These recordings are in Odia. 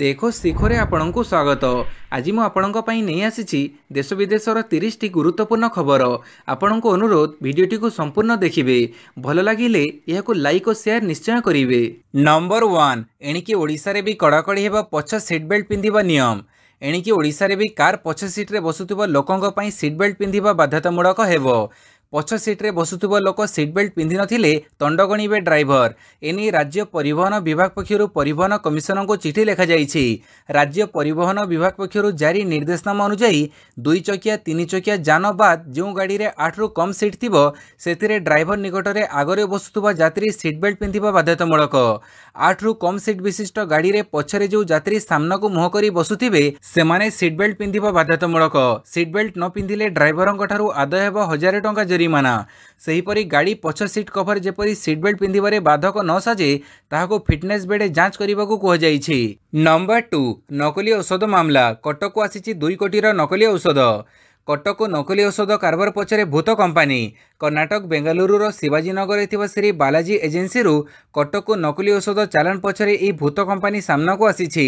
ଦେଖୋ ଶିଖରେ ଆପଣଙ୍କୁ ସ୍ୱାଗତ ଆଜି ମୁଁ ଆପଣଙ୍କ ପାଇଁ ନେଇ ଆସିଛି ଦେଶ ବିଦେଶର ତିରିଶଟି ଗୁରୁତ୍ୱପୂର୍ଣ୍ଣ ଖବର ଆପଣଙ୍କ ଅନୁରୋଧ ଭିଡ଼ିଓଟିକୁ ସମ୍ପୂର୍ଣ୍ଣ ଦେଖିବେ ଭଲ ଲାଗିଲେ ଏହାକୁ ଲାଇକ୍ ଓ ସେୟାର ନିଶ୍ଚୟ କରିବେ ନମ୍ବର ୱାନ୍ ଏଣିକି ଓଡ଼ିଶାରେ ବି କଡ଼ାକଡ଼ି ହେବ ପଛ ସିଟ୍ ବେଲ୍ଟ ପିନ୍ଧିବା ନିୟମ ଏଣିକି ଓଡ଼ିଶାରେ ବି କାର୍ ପଛ ସିଟ୍ରେ ବସୁଥିବା ଲୋକଙ୍କ ପାଇଁ ସିଟ୍ ବେଲ୍ଟ ପିନ୍ଧିବା ବାଧ୍ୟତାମୂଳକ ହେବ ପଛ ସିଟ୍ରେ ବସୁଥିବା ଲୋକ ସିଟ୍ ବେଲ୍ଟ ପିନ୍ଧିନଥିଲେ ଦଣ୍ଡ ଗଣିବେ ଡ୍ରାଇଭର ଏନେଇ ରାଜ୍ୟ ପରିବହନ ବିଭାଗ ପକ୍ଷରୁ ପରିବହନ କମିଶନରଙ୍କୁ ଚିଠି ଲେଖାଯାଇଛି ରାଜ୍ୟ ପରିବହନ ବିଭାଗ ପକ୍ଷରୁ ଜାରି ନିର୍ଦ୍ଦେଶନାମା ଅନୁଯାୟୀ ଦୁଇ ଚକିଆ ତିନି ଚକିଆ ଯାନ ବାଦ୍ ଯେଉଁ ଗାଡ଼ିରେ ଆଠରୁ କମ୍ ସିଟ୍ ଥିବ ସେଥିରେ ଡ୍ରାଇଭର ନିକଟରେ ଆଗରେ ବସୁଥିବା ଯାତ୍ରୀ ସିଟ୍ ବେଲ୍ଟ ପିନ୍ଧିବା ବାଧ୍ୟତାମୂଳକ ଆଠରୁ କମ୍ ସିଟ୍ ବିଶିଷ୍ଟ ଗାଡ଼ିରେ ପଛରେ ଯେଉଁ ଯାତ୍ରୀ ସାମ୍ନାକୁ ମୁହଁ କରି ବସୁଥିବେ ସେମାନେ ସିଟ୍ ବେଲ୍ଟ ପିନ୍ଧିବା ବାଧ୍ୟତାମୂଳକ ସିଟ୍ ବେଲ୍ଟ ନ ପିନ୍ଧିଲେ ଡ୍ରାଇଭରଙ୍କଠାରୁ ଆଦାୟ ହେବ ହଜାରେ ଟଙ୍କା ଜରିମାନା ଜରିମାନା ସେହିପରି ଗାଡ଼ି ପଛ ସିଟ୍ କଭର ଯେପରି ସିଟ୍ ବେଲ୍ଟ ପିନ୍ଧିବାରେ ବାଧକ ନ ସାଜେ ତାହାକୁ ଫିଟନେସ୍ ବେଡ଼୍ ଯାଞ୍ଚ କରିବାକୁ କୁହାଯାଇଛି ନମ୍ବର ଟୁ ନକଲି ଔଷଧ ମାମଲା କଟକକୁ ଆସିଛି ଦୁଇ କୋଟିର ନକଲି ଔଷଧ କଟକ ନକଲି ଔଷଧ କାରବାର ପଛରେ ଭୂତ କମ୍ପାନୀ କର୍ଣ୍ଣାଟକ ବେଙ୍ଗାଲୁରୁର ଶିବାଜୀନଗରରେ ଥିବା ଶ୍ରୀ ବାଲାଜୀ ଏଜେନ୍ସିରୁ କଟକକୁ ନକଲି ଔଷଧ ଚାଲାଣ ପଛରେ ଏହି ଭୂତ କମ୍ପାନୀ ସାମ୍ନାକୁ ଆସିଛି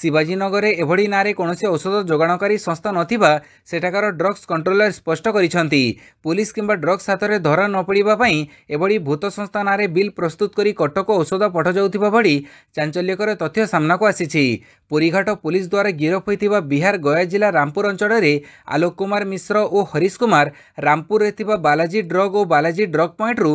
ଶିବାଜୀନଗରରେ ଏଭଳି ନାଁରେ କୌଣସି ଔଷଧ ଯୋଗାଣକାରୀ ସଂସ୍ଥା ନଥିବା ସେଠାକାର ଡ୍ରଗ୍ସ କଣ୍ଟ୍ରୋଲର ସ୍ପଷ୍ଟ କରିଛନ୍ତି ପୁଲିସ୍ କିମ୍ବା ଡ୍ରଗ୍ସ ହାତରେ ଧରା ନ ପଡ଼ିବା ପାଇଁ ଏଭଳି ଭୂତ ସଂସ୍ଥା ନାଁରେ ବିଲ୍ ପ୍ରସ୍ତୁତ କରି କଟକ ଔଷଧ ପଠାଯାଉଥିବା ଭଳି ଚାଞ୍ଚଲ୍ୟକର ତଥ୍ୟ ସାମ୍ନାକୁ ଆସିଛି ପୁରୀଘାଟ ପୁଲିସ ଦ୍ୱାରା ଗିରଫ ହୋଇଥିବା ବିହାର ଗୟା ଜିଲ୍ଲା ରାମପୁର ଅଞ୍ଚଳରେ ଆଲୋକ କୁମାର ମିଶ୍ର ଓ ହରିଶ କୁମାର ରାମପୁରରେ ଥିବା ବାଲାଜୀ ଡ୍ରଗ୍ସ ಡ್ರಾಗೋ ಬಾಲಾಜಿ ಡ್ರಾಗ್ ಪಾಯಿಂಟ್ರು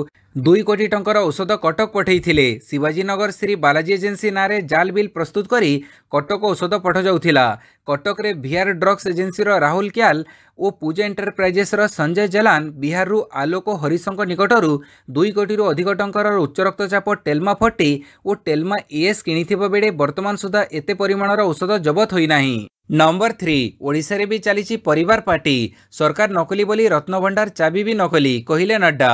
ଦୁଇ କୋଟି ଟଙ୍କାର ଔଷଧ କଟକ ପଠାଇଥିଲେ ଶିବାଜୀନଗର ଶ୍ରୀ ବାଲାଜୀ ଏଜେନ୍ସି ନାଁରେ ଜାଲ୍ ବିଲ୍ ପ୍ରସ୍ତୁତ କରି କଟକ ଔଷଧ ପଠାଯାଉଥିଲା କଟକରେ ଭିଆର୍ ଡ୍ରଗ୍ସ ଏଜେନ୍ସିର ରାହୁଲ କ୍ୟାଲ ଓ ପୂଜା ଏଣ୍ଟରପ୍ରାଇଜେସର ସଞ୍ଜୟ ଜେଲାନ ବିହାରରୁ ଆଲୋକ ହରିଶଙ୍କ ନିକଟରୁ ଦୁଇ କୋଟିରୁ ଅଧିକ ଟଙ୍କାର ଉଚ୍ଚ ରକ୍ତଚାପ ଟେଲ୍ମା ଫର୍ଟି ଓ ଟେଲ୍ମା ଏଏସ୍ କିଣିଥିବା ବେଳେ ବର୍ତ୍ତମାନ ସୁଦ୍ଧା ଏତେ ପରିମାଣର ଔଷଧ ଜବତ ହୋଇନାହିଁ ନମ୍ବର ଥ୍ରୀ ଓଡ଼ିଶାରେ ବି ଚାଲିଛି ପରିବାର ପାର୍ଟି ସରକାର ନକଲି ବୋଲି ରତ୍ନଭଣ୍ଡାର ଚାବି ବି ନକଲି କହିଲେ ନଡ୍ଡା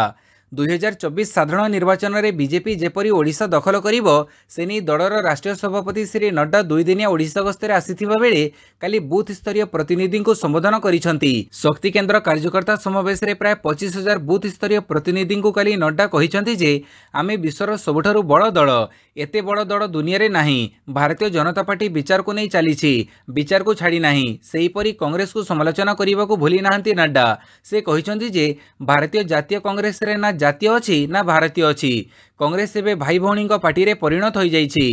ଦୁଇହଜାର ଚବିଶ ସାଧାରଣ ନିର୍ବାଚନରେ ବିଜେପି ଯେପରି ଓଡ଼ିଶା ଦଖଲ କରିବ ସେ ନେଇ ଦଳର ରାଷ୍ଟ୍ରୀୟ ସଭାପତି ଶ୍ରୀ ନଡ୍ଡା ଦୁଇଦିନିଆ ଓଡ଼ିଶା ଗସ୍ତରେ ଆସିଥିବା ବେଳେ କାଲି ବୁଥ୍ ସ୍ତରୀୟ ପ୍ରତିନିଧିଙ୍କୁ ସମ୍ବୋଧନ କରିଛନ୍ତି ଶକ୍ତି କେନ୍ଦ୍ର କାର୍ଯ୍ୟକର୍ତ୍ତା ସମାବେଶରେ ପ୍ରାୟ ପଚିଶ ହଜାର ବୁଥ୍ ସ୍ତରୀୟ ପ୍ରତିନିଧିଙ୍କୁ କାଲି ନଡ୍ଡା କହିଛନ୍ତି ଯେ ଆମେ ବିଶ୍ୱର ସବୁଠାରୁ ବଡ଼ ଦଳ ଏତେ ବଡ଼ ଦଳ ଦୁନିଆରେ ନାହିଁ ଭାରତୀୟ ଜନତା ପାର୍ଟି ବିଚାରକୁ ନେଇ ଚାଲିଛି ବିଚାରକୁ ଛାଡ଼ି ନାହିଁ ସେହିପରି କଂଗ୍ରେସକୁ ସମାଲୋଚନା କରିବାକୁ ଭୁଲି ନାହାନ୍ତି ନଡ୍ଡା ସେ କହିଛନ୍ତି ଯେ ଭାରତୀୟ ଜାତୀୟ କଂଗ୍ରେସରେ ନା ଜାତୀୟ ଅଛି ନା ଭାରତୀୟ ଅଛି କଂଗ୍ରେସ ଏବେ ଭାଇ ଭଉଣୀଙ୍କ ପାର୍ଟିରେ ପରିଣତ ହୋଇଯାଇଛି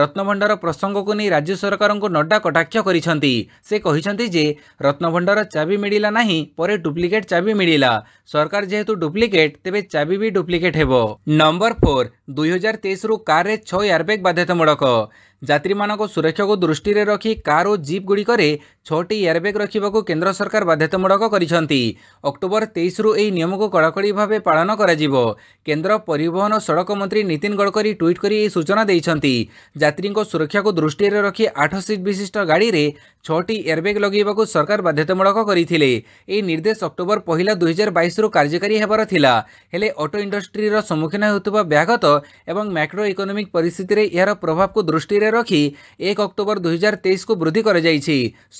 ରତ୍ନଭଣ୍ଡାର ପ୍ରସଙ୍ଗକୁ ନେଇ ରାଜ୍ୟ ସରକାରଙ୍କୁ ନଡ୍ଡା କଟାକ୍ଷ କରିଛନ୍ତି ସେ କହିଛନ୍ତି ଯେ ରତ୍ନଭଣ୍ଡାର ଚାବି ମିଳିଲା ନାହିଁ ପରେ ଡୁପ୍ଲିକେଟ୍ ଚାବି ମିଳିଲା ସରକାର ଯେହେତୁ ଡୁପ୍ଲିକେଟ୍ ତେବେ ଚାବି ବି ଡୁପ୍ଲିକେଟ୍ ହେବ ନମ୍ବର ଫୋର୍ ଦୁଇହଜାର ତେଇଶରୁ କାର୍ରେ ଛଅ ଏୟାରବ୍ୟାଗ୍ ବାଧ୍ୟତାମୂଳକ ଯାତ୍ରୀମାନଙ୍କ ସୁରକ୍ଷାକୁ ଦୃଷ୍ଟିରେ ରଖି କାର୍ ଓ ଜିପ୍ଗୁଡ଼ିକରେ ଛଅଟି ଏୟାରବ୍ୟାଗ୍ ରଖିବାକୁ କେନ୍ଦ୍ର ସରକାର ବାଧ୍ୟତାମୂଳକ କରିଛନ୍ତି ଅକ୍ଟୋବର ତେଇଶରୁ ଏହି ନିୟମକୁ କଡ଼ାକଡ଼ି ଭାବେ ପାଳନ କରାଯିବ କେନ୍ଦ୍ର ପରିବହନ ସଡ଼କ ମନ୍ତ୍ରୀ ନୀତିନ ଗଡ଼କରୀ ଟ୍ୱିଟ୍ କରି ଏହି ସୂଚନା ଦେଇଛନ୍ତି ଯାତ୍ରୀଙ୍କ ସୁରକ୍ଷାକୁ ଦୃଷ୍ଟିରେ ରଖି ଆଠ ସିଟ୍ ବିଶିଷ୍ଟ ଗାଡ଼ିରେ ছটি এয়ারব্যাগ লগাইবাকু সরকার বাধ্যতামূলক করে এই নির্দেশ অক্টোবর পহিলা দুই হাজার বাইশরু কার্যকারী হবার লা হলে অটো ইন্ডস্ট্রির সম্মুখীন হেউথিবা ব্যাঘত এবং ম্যাক্রো ইকোনোমিক পরিস্থিতিরে এর প্রভাবকু দৃষ্টি রাখি এক অক্টোবর দুই হাজার তেইশকু বৃদ্ধি করা যাই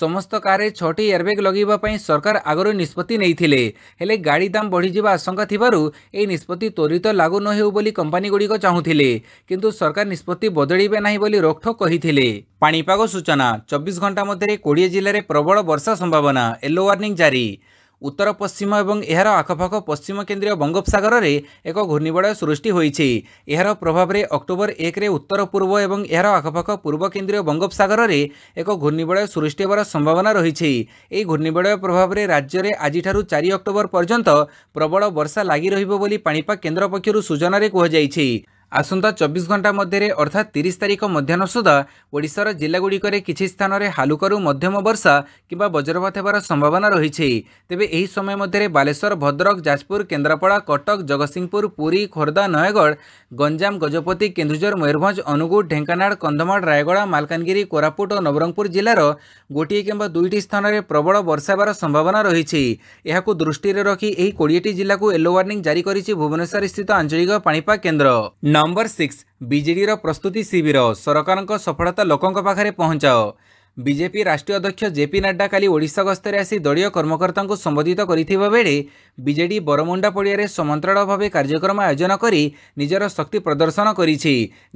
সমস্ত কারে ছটি এয়ারব্যাগ লগাইবা সরকার আগর নিষ্পতি নেইথিলে হলে গাড়ি দাম বড়িযা আশঙ্কা থাকার এই নিষ্পতি ত্বরিত লাগু নহেউ বলে কোম্পানিগুড়ি চাহুলে কিন্তু সরকার নিষ্পতি বদলাইবে না বলে রোকঠোক কে ପାଣିପାଗ ସୂଚନା ଚବିଶ ଘଣ୍ଟା ମଧ୍ୟରେ କୋଡ଼ିଏ ଜିଲ୍ଲାରେ ପ୍ରବଳ ବର୍ଷା ସମ୍ଭାବନା ୟେଲୋ ୱାର୍ଣ୍ଣିଂ ଜାରି ଉତ୍ତର ପଶ୍ଚିମ ଏବଂ ଏହାର ଆଖପାଖ ପଶ୍ଚିମ କେନ୍ଦ୍ରୀୟ ବଙ୍ଗୋପସାଗରରେ ଏକ ଘୂର୍ଣ୍ଣିବଳୟ ସୃଷ୍ଟି ହୋଇଛି ଏହାର ପ୍ରଭାବରେ ଅକ୍ଟୋବର ଏକରେ ଉତ୍ତର ପୂର୍ବ ଏବଂ ଏହାର ଆଖପାଖ ପୂର୍ବ କେନ୍ଦ୍ରୀୟ ବଙ୍ଗୋପସାଗରରେ ଏକ ଘୂର୍ଣ୍ଣିବଳୟ ସୃଷ୍ଟି ହେବାର ସମ୍ଭାବନା ରହିଛି ଏହି ଘୂର୍ଣ୍ଣିବଳୟ ପ୍ରଭାବରେ ରାଜ୍ୟରେ ଆଜିଠାରୁ ଚାରି ଅକ୍ଟୋବର ପର୍ଯ୍ୟନ୍ତ ପ୍ରବଳ ବର୍ଷା ଲାଗି ରହିବ ବୋଲି ପାଣିପାଗ କେନ୍ଦ୍ର ପକ୍ଷରୁ ସୂଚନାରେ କୁହାଯାଇଛି ଆସନ୍ତା ଚବିଶ ଘଣ୍ଟା ମଧ୍ୟରେ ଅର୍ଥାତ୍ ତିରିଶ ତାରିଖ ମଧ୍ୟାହ୍ନ ସୁଦ୍ଧା ଓଡ଼ିଶାର ଜିଲ୍ଲାଗୁଡ଼ିକରେ କିଛି ସ୍ଥାନରେ ହାଲୁକାରୁ ମଧ୍ୟମ ବର୍ଷା କିମ୍ବା ବଜ୍ରପାତ ହେବାର ସମ୍ଭାବନା ରହିଛି ତେବେ ଏହି ସମୟ ମଧ୍ୟରେ ବାଲେଶ୍ୱର ଭଦ୍ରକ ଯାଜପୁର କେନ୍ଦ୍ରାପଡ଼ା କଟକ ଜଗତସିଂହପୁର ପୁରୀ ଖୋର୍ଦ୍ଧା ନୟାଗଡ଼ ଗଞ୍ଜାମ ଗଜପତି କେନ୍ଦୁଝର ମୟୂରଭଞ୍ଜ ଅନୁଗୁଳ ଢେଙ୍କାନାଳ କନ୍ଧମାଳ ରାୟଗଡ଼ା ମାଲକାନଗିରି କୋରାପୁଟ ଓ ନବରଙ୍ଗପୁର ଜିଲ୍ଲାର ଗୋଟିଏ କିମ୍ବା ଦୁଇଟି ସ୍ଥାନରେ ପ୍ରବଳ ବର୍ଷା ହେବାର ସମ୍ଭାବନା ରହିଛି ଏହାକୁ ଦୃଷ୍ଟିରେ ରଖି ଏହି କୋଡ଼ିଏଟି ଜିଲ୍ଲାକୁ ୟେଲୋ ୱାର୍ଣ୍ଣିଂ ଜାରି କରିଛି ଭୁବନେଶ୍ୱର ସ୍ଥିତ ଆଞ୍ଚଳିକ ପାଣିପାଗ କେନ୍ଦ୍ର ନମ୍ବର ସିକ୍ସ ବିଜେଡ଼ିର ପ୍ରସ୍ତୁତି ଶିବିର ସରକାରଙ୍କ ସଫଳତା ଲୋକଙ୍କ ପାଖରେ ପହଞ୍ଚାଅ ବିଜେପି ରାଷ୍ଟ୍ରୀୟ ଅଧ୍ୟକ୍ଷ ଜେପି ନାଡ୍ଡା କାଲି ଓଡ଼ିଶା ଗସ୍ତରେ ଆସି ଦଳୀୟ କର୍ମକର୍ତ୍ତାଙ୍କୁ ସମ୍ବୋଧିତ କରିଥିବା ବେଳେ ବିଜେଡ଼ି ବରମୁଣ୍ଡା ପଡ଼ିଆରେ ସମନ୍ତରଳ ଭାବେ କାର୍ଯ୍ୟକ୍ରମ ଆୟୋଜନ କରି ନିଜର ଶକ୍ତି ପ୍ରଦର୍ଶନ କରିଛି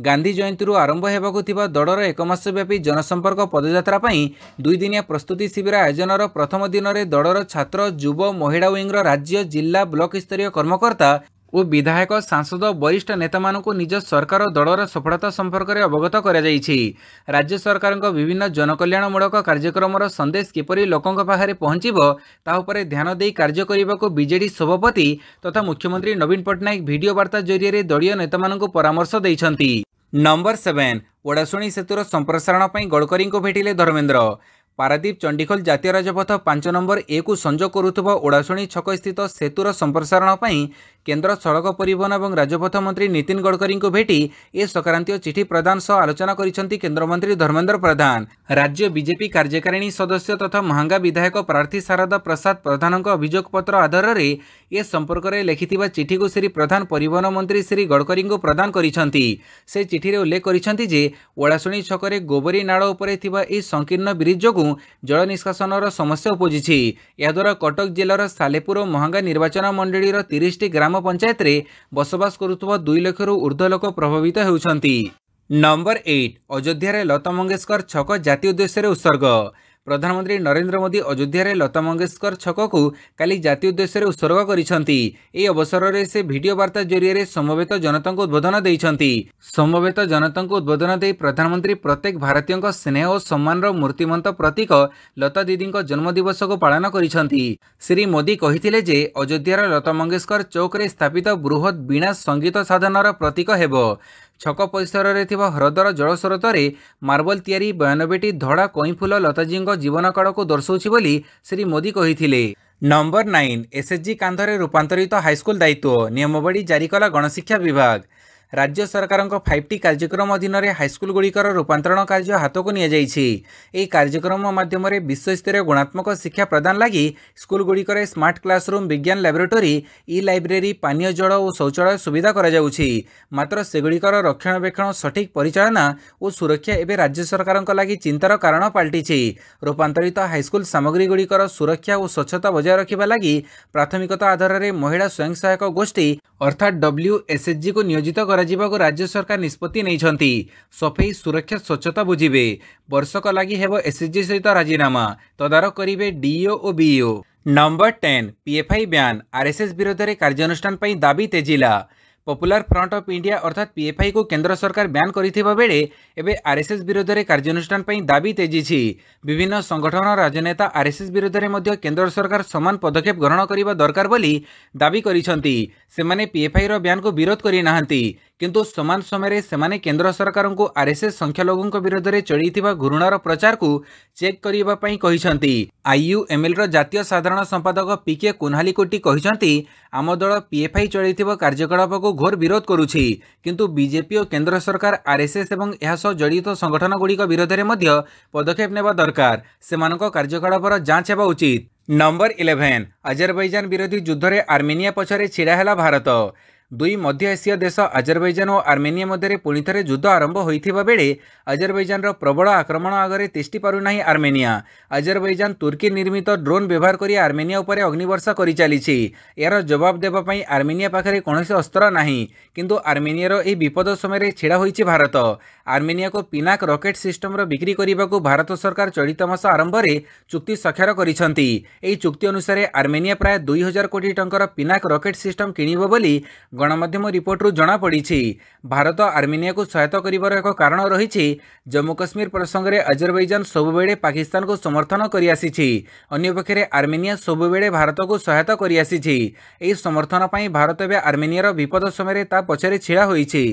ଗାନ୍ଧି ଜୟନ୍ତୀରୁ ଆରମ୍ଭ ହେବାକୁ ଥିବା ଦଳର ଏକମାସ ବ୍ୟାପୀ ଜନସମ୍ପର୍କ ପଦଯାତ୍ରା ପାଇଁ ଦୁଇଦିନିଆ ପ୍ରସ୍ତୁତି ଶିବିର ଆୟୋଜନର ପ୍ରଥମ ଦିନରେ ଦଳର ଛାତ୍ର ଯୁବ ମହିଳା ୱିଙ୍ଗର ରାଜ୍ୟ ଜିଲ୍ଲା ବ୍ଲକ୍ ସ୍ତରୀୟ କର୍ମକର୍ତ୍ତା ଓ ବିଧାୟକ ସାଂସଦ ବରିଷ୍ଠ ନେତାମାନଙ୍କୁ ନିଜ ସରକାର ଦଳର ସଫଳତା ସମ୍ପର୍କରେ ଅବଗତ କରାଯାଇଛି ରାଜ୍ୟ ସରକାରଙ୍କ ବିଭିନ୍ନ ଜନକଲ୍ୟାଣମୂଳକ କାର୍ଯ୍ୟକ୍ରମର ସନ୍ଦେଶ କିପରି ଲୋକଙ୍କ ପାଖରେ ପହଞ୍ଚିବ ତା ଉପରେ ଧ୍ୟାନ ଦେଇ କାର୍ଯ୍ୟ କରିବାକୁ ବିଜେଡି ସଭାପତି ତଥା ମୁଖ୍ୟମନ୍ତ୍ରୀ ନବୀନ ପଟ୍ଟନାୟକ ଭିଡ଼ିଓ ବାର୍ତ୍ତା ଜରିଆରେ ଦଳୀୟ ନେତାମାନଙ୍କୁ ପରାମର୍ଶ ଦେଇଛନ୍ତି ନମ୍ବର ସେଭେନ୍ ଓଡ଼ାଶୁଣୀ ସେତୁର ସମ୍ପ୍ରସାରଣ ପାଇଁ ଗଡ଼କରୀଙ୍କୁ ଭେଟିଲେ ଧର୍ମେନ୍ଦ୍ର ପାରାଦୀପ ଚଣ୍ଡିଖୋଲ ଜାତୀୟ ରାଜପଥ ପାଞ୍ଚ ନମ୍ବର ଏକୁ ସଂଯୋଗ କରୁଥିବା ଓଡ଼ାଶୁଣୀ ଛକସ୍ଥିତ ସେତୁର ସମ୍ପ୍ରସାରଣ ପାଇଁ କେନ୍ଦ୍ର ସଡ଼କ ପରିବହନ ଏବଂ ରାଜପଥ ମନ୍ତ୍ରୀ ନୀତିନ ଗଡ଼କରୀଙ୍କୁ ଭେଟି ଏ ସଂକ୍ରାନ୍ତୀୟ ଚିଠି ପ୍ରଦାନ ସହ ଆଲୋଚନା କରିଛନ୍ତି କେନ୍ଦ୍ରମନ୍ତ୍ରୀ ଧର୍ମେନ୍ଦ୍ର ପ୍ରଧାନ ରାଜ୍ୟ ବିଜେପି କାର୍ଯ୍ୟକାରିଣୀ ସଦସ୍ୟ ତଥା ମହାଙ୍ଗା ବିଧାୟକ ପ୍ରାର୍ଥୀ ଶାରଦା ପ୍ରସାଦ ପ୍ରଧାନଙ୍କ ଅଭିଯୋଗପତ୍ର ଆଧାରରେ ଏ ସମ୍ପର୍କରେ ଲେଖିଥିବା ଚିଠିକୁ ଶ୍ରୀ ପ୍ରଧାନ ପରିବହନ ମନ୍ତ୍ରୀ ଶ୍ରୀ ଗଡ଼କରୀଙ୍କୁ ପ୍ରଦାନ କରିଛନ୍ତି ସେ ଚିଠିରେ ଉଲ୍ଲେଖ କରିଛନ୍ତି ଯେ ଓଳାଶୁଣୀ ଛକରେ ଗୋବରୀ ନାଳ ଉପରେ ଥିବା ଏହି ସଂକୀର୍ଣ୍ଣ ବ୍ରିଜ୍ ଯୋଗୁଁ ଜଳ ନିଷ୍କାସନର ସମସ୍ୟା ଉପୁଜିଛି ଏହାଦ୍ୱାରା କଟକ ଜିଲ୍ଲାର ସାଲେପୁର ଓ ମହାଙ୍ଗା ନିର୍ବାଚନ ମଣ୍ଡଳୀର ତିରିଶଟି ଗ୍ରାମ ଗ୍ରାମ ପଞ୍ଚାୟତରେ ବସବାସ କରୁଥିବା ଦୁଇ ଲକ୍ଷରୁ ଉର୍ଦ୍ଧ୍ୱ ଲୋକ ପ୍ରଭାବିତ ହେଉଛନ୍ତି ନମ୍ବର ଏଇଟ୍ ଅଯୋଧ୍ୟାରେ ଲତା ମଙ୍ଗେସ୍କର ଛକ ଜାତି ଉଦ୍ଦେଶ୍ୟରେ ଉତ୍ସର୍ଗ ପ୍ରଧାନମନ୍ତ୍ରୀ ନରେନ୍ଦ୍ର ମୋଦି ଅଯୋଧ୍ୟାରେ ଲତା ମଙ୍ଗେସ୍କର ଛକକୁ କାଲି ଜାତି ଉଦ୍ଦେଶ୍ୟରେ ଉତ୍ସର୍ଗ କରିଛନ୍ତି ଏହି ଅବସରରେ ସେ ଭିଡ଼ିଓ ବାର୍ତ୍ତା ଜରିଆରେ ସମବେତ ଜନତାଙ୍କୁ ଉଦ୍ବୋଧନ ଦେଇଛନ୍ତି ସମବେତ ଜନତାଙ୍କୁ ଉଦ୍ବୋଧନ ଦେଇ ପ୍ରଧାନମନ୍ତ୍ରୀ ପ୍ରତ୍ୟେକ ଭାରତୀୟଙ୍କ ସ୍ନେହ ଓ ସମ୍ମାନର ମୂର୍ତ୍ତିମନ୍ତ ପ୍ରତୀକ ଲତା ଦିଦିଙ୍କ ଜନ୍ମଦିବସକୁ ପାଳନ କରିଛନ୍ତି ଶ୍ରୀ ମୋଦି କହିଥିଲେ ଯେ ଅଯୋଧ୍ୟାର ଲତା ମଙ୍ଗେସ୍କର ଚୌକରେ ସ୍ଥାପିତ ବୃହତ୍ ବୀଣା ସଙ୍ଗୀତ ସାଧନର ପ୍ରତୀକ ହେବ ଛକ ପରିସରରେ ଥିବା ହ୍ରଦର ଜଳସ୍ରୋତରେ ମାର୍ବଲ ତିଆରି ବୟାନବେଟି ଧଳା କଇଁଫୁଲ ଲତାଜୀଙ୍କ ଜୀବନକାଳକୁ ଦର୍ଶାଉଛି ବୋଲି ଶ୍ରୀ ମୋଦି କହିଥିଲେ ନମ୍ବର ନାଇନ୍ ଏସ୍ଏଚ୍ଜି କାନ୍ଧରେ ରୂପାନ୍ତରିତ ହାଇସ୍କୁଲ ଦାୟିତ୍ୱ ନିୟମବଳୀ ଜାରି କଲା ଗଣଶିକ୍ଷା ବିଭାଗ ରାଜ୍ୟ ସରକାରଙ୍କ ଫାଇଭ୍ ଟି କାର୍ଯ୍ୟକ୍ରମ ଅଧୀନରେ ହାଇସ୍କୁଲଗୁଡ଼ିକର ରୂପାନ୍ତରଣ କାର୍ଯ୍ୟ ହାତକୁ ନିଆଯାଇଛି ଏହି କାର୍ଯ୍ୟକ୍ରମ ମାଧ୍ୟମରେ ବିଶ୍ୱସ୍ତରୀୟ ଗୁଣାତ୍ମକ ଶିକ୍ଷା ପ୍ରଦାନ ଲାଗି ସ୍କୁଲଗୁଡ଼ିକରେ ସ୍ମାର୍ଟ କ୍ଲାସରୁମ୍ ବିଜ୍ଞାନ ଲାବ୍ରୋଟୋରୀ ଇ ଲାଇବ୍ରେରୀ ପାନୀୟ ଜଳ ଓ ଶୌଚାଳୟ ସୁବିଧା କରାଯାଉଛି ମାତ୍ର ସେଗୁଡ଼ିକର ରକ୍ଷଣାବେକ୍ଷଣ ସଠିକ୍ ପରିଚାଳନା ଓ ସୁରକ୍ଷା ଏବେ ରାଜ୍ୟ ସରକାରଙ୍କ ଲାଗି ଚିନ୍ତାର କାରଣ ପାଲଟିଛି ରୂପାନ୍ତରିତ ହାଇସ୍କୁଲ ସାମଗ୍ରୀଗୁଡ଼ିକର ସୁରକ୍ଷା ଓ ସ୍ୱଚ୍ଛତା ବଜାୟ ରଖିବା ଲାଗି ପ୍ରାଥମିକତା ଆଧାରରେ ମହିଳା ସ୍ୱୟଂସହାୟକ ଗୋଷ୍ଠୀ ଅର୍ଥାତ୍ ଡବ୍ଲ୍ୟୁଏସ୍ଏଚ୍ଜିକୁ ନିୟୋଜିତ କରାଯାଇଛି କରାଯିବାକୁ ରାଜ୍ୟ ସରକାର ନିଷ୍ପତ୍ତି ନେଇଛନ୍ତି ସଫେଇ ସୁରକ୍ଷା ସ୍ୱଚ୍ଛତା ବୁଝିବେ ବର୍ଷକ ଲାଗି ହେବ ଏସ୍ଏଚ୍ଜି ସହିତ ରାଜିନାମା ତଦାରଖ କରିବେ ଡିଇଓ ଓ BEO number ten PFI ban RSS ବିରୋଧରେ କାର୍ଯ୍ୟାନୁଷ୍ଠାନ ପାଇଁ ଦାବି ତେଜିଲା ପପୁଲାର ଫ୍ରଣ୍ଟ ଅଫ୍ ଇଣ୍ଡିଆ ଅର୍ଥାତ୍ ପିଏଫ୍ଆଇକୁ କେନ୍ଦ୍ର ସରକାର ବ୍ୟାନ୍ କରିଥିବା ବେଳେ ଏବେ ଆର୍ଏସ୍ଏସ୍ ବିରୋଧରେ କାର୍ଯ୍ୟାନୁଷ୍ଠାନ ପାଇଁ ଦାବି ତେଜିଛି ବିଭିନ୍ନ ସଂଗଠନ ରାଜନେତା ଆର୍ଏସ୍ଏସ୍ ବିରୋଧରେ ମଧ୍ୟ କେନ୍ଦ୍ର ସରକାର ସମାନ ପଦକ୍ଷେପ ଗ୍ରହଣ କରିବା ଦରକାର ବୋଲି ଦାବି କରିଛନ୍ତି ସେମାନେ ପିଏଫ୍ଆଇର ବ୍ୟାନ୍କୁ ବିରୋଧ କରିନାହାନ୍ତି କିନ୍ତୁ ସମାନ ସମୟରେ ସେମାନେ କେନ୍ଦ୍ର ସରକାରଙ୍କୁ ଆର୍ଏସ୍ଏସ୍ ସଂଖ୍ୟାଲଘୁଙ୍କ ବିରୋଧରେ ଚଳାଇଥିବା ଘୃଣାର ପ୍ରଚାରକୁ ଚେକ୍ କରିବା ପାଇଁ କହିଛନ୍ତି ଆଇୟୁଏମ୍ଏଲ୍ର ଜାତୀୟ ସାଧାରଣ ସମ୍ପାଦକ ପିକେ କୁହ୍ନାଲିକୋଟି କହିଛନ୍ତି ଆମ ଦଳ ପିଏଫ୍ଆଇ ଚଳାଇଥିବା କାର୍ଯ୍ୟକଳାପକୁ ଘୋର ବିରୋଧ କରୁଛି କିନ୍ତୁ ବିଜେପି ଓ କେନ୍ଦ୍ର ସରକାର ଆର୍ଏସ୍ଏସ୍ ଏବଂ ଏହା ସହ ଜଡ଼ିତ ସଂଗଠନଗୁଡ଼ିକ ବିରୋଧରେ ମଧ୍ୟ ପଦକ୍ଷେପ ନେବା ଦରକାର ସେମାନଙ୍କ କାର୍ଯ୍ୟକଳାପର ଯାଞ୍ଚ ହେବା ଉଚିତ ନମ୍ବର ଇଲେଭେନ୍ ଆଜରବୈଜାନ ବିରୋଧୀ ଯୁଦ୍ଧରେ ଆର୍ମେନିଆ ପଛରେ ଛିଡ଼ା ହେଲା ଭାରତ ଦୁଇ ମଧ୍ୟ ଏସୀୟ ଦେଶ ଆଜରବୈଜାନ ଓ ଆର୍ମେନିଆ ମଧ୍ୟରେ ପୁଣିଥରେ ଯୁଦ୍ଧ ଆରମ୍ଭ ହୋଇଥିବା ବେଳେ ଆଜରବୈଜାନର ପ୍ରବଳ ଆକ୍ରମଣ ଆଗରେ ତିଷ୍ଠି ପାରୁନାହିଁ ଆର୍ମେନିଆ ଆଜରବୈଜାନ ତୁର୍କୀ ନିର୍ମିତ ଡ୍ରୋନ୍ ବ୍ୟବହାର କରି ଆର୍ମେନିଆ ଉପରେ ଅଗ୍ନିବର୍ଷା କରିଚାଲିଛି ଏହାର ଜବାବ ଦେବା ପାଇଁ ଆର୍ମେନିଆ ପାଖରେ କୌଣସି ଅସ୍ତ୍ର ନାହିଁ କିନ୍ତୁ ଆର୍ମେନିଆର ଏହି ବିପଦ ସମୟରେ ଛିଡ଼ା ହୋଇଛି ଭାରତ ଆର୍ମେନିଆକୁ ପିନାକ୍ ରକେଟ୍ ସିଷ୍ଟମର ବିକ୍ରି କରିବାକୁ ଭାରତ ସରକାର ଚଳିତ ମାସ ଆରମ୍ଭରେ ଚୁକ୍ତି ସ୍ୱାକ୍ଷର କରିଛନ୍ତି ଏହି ଚୁକ୍ତି ଅନୁସାରେ ଆର୍ମେନିଆ ପ୍ରାୟ ଦୁଇ ହଜାର କୋଟି ଟଙ୍କାର ପିନାକ୍ ରକେଟ୍ ସିଷ୍ଟମ କିଣିବ ବୋଲି ଗଣମାଧ୍ୟମ ରିପୋର୍ଟରୁ ଜଣାପଡ଼ିଛି ଭାରତ ଆର୍ମେନିଆକୁ ସହାୟତା କରିବାର ଏକ କାରଣ ରହିଛି ଜମ୍ମୁ କାଶ୍ମୀର ପ୍ରସଙ୍ଗରେ ଅଜରବୈଜାନ ସବୁବେଳେ ପାକିସ୍ତାନକୁ ସମର୍ଥନ କରିଆସିଛି ଅନ୍ୟପକ୍ଷରେ ଆର୍ମେନିଆ ସବୁବେଳେ ଭାରତକୁ ସହାୟତା କରିଆସିଛି ଏହି ସମର୍ଥନ ପାଇଁ ଭାରତ ଏବେ ଆର୍ମେନିଆର ବିପଦ ସମୟରେ ତା ପଛରେ ଛିଡ଼ା ହୋଇଛି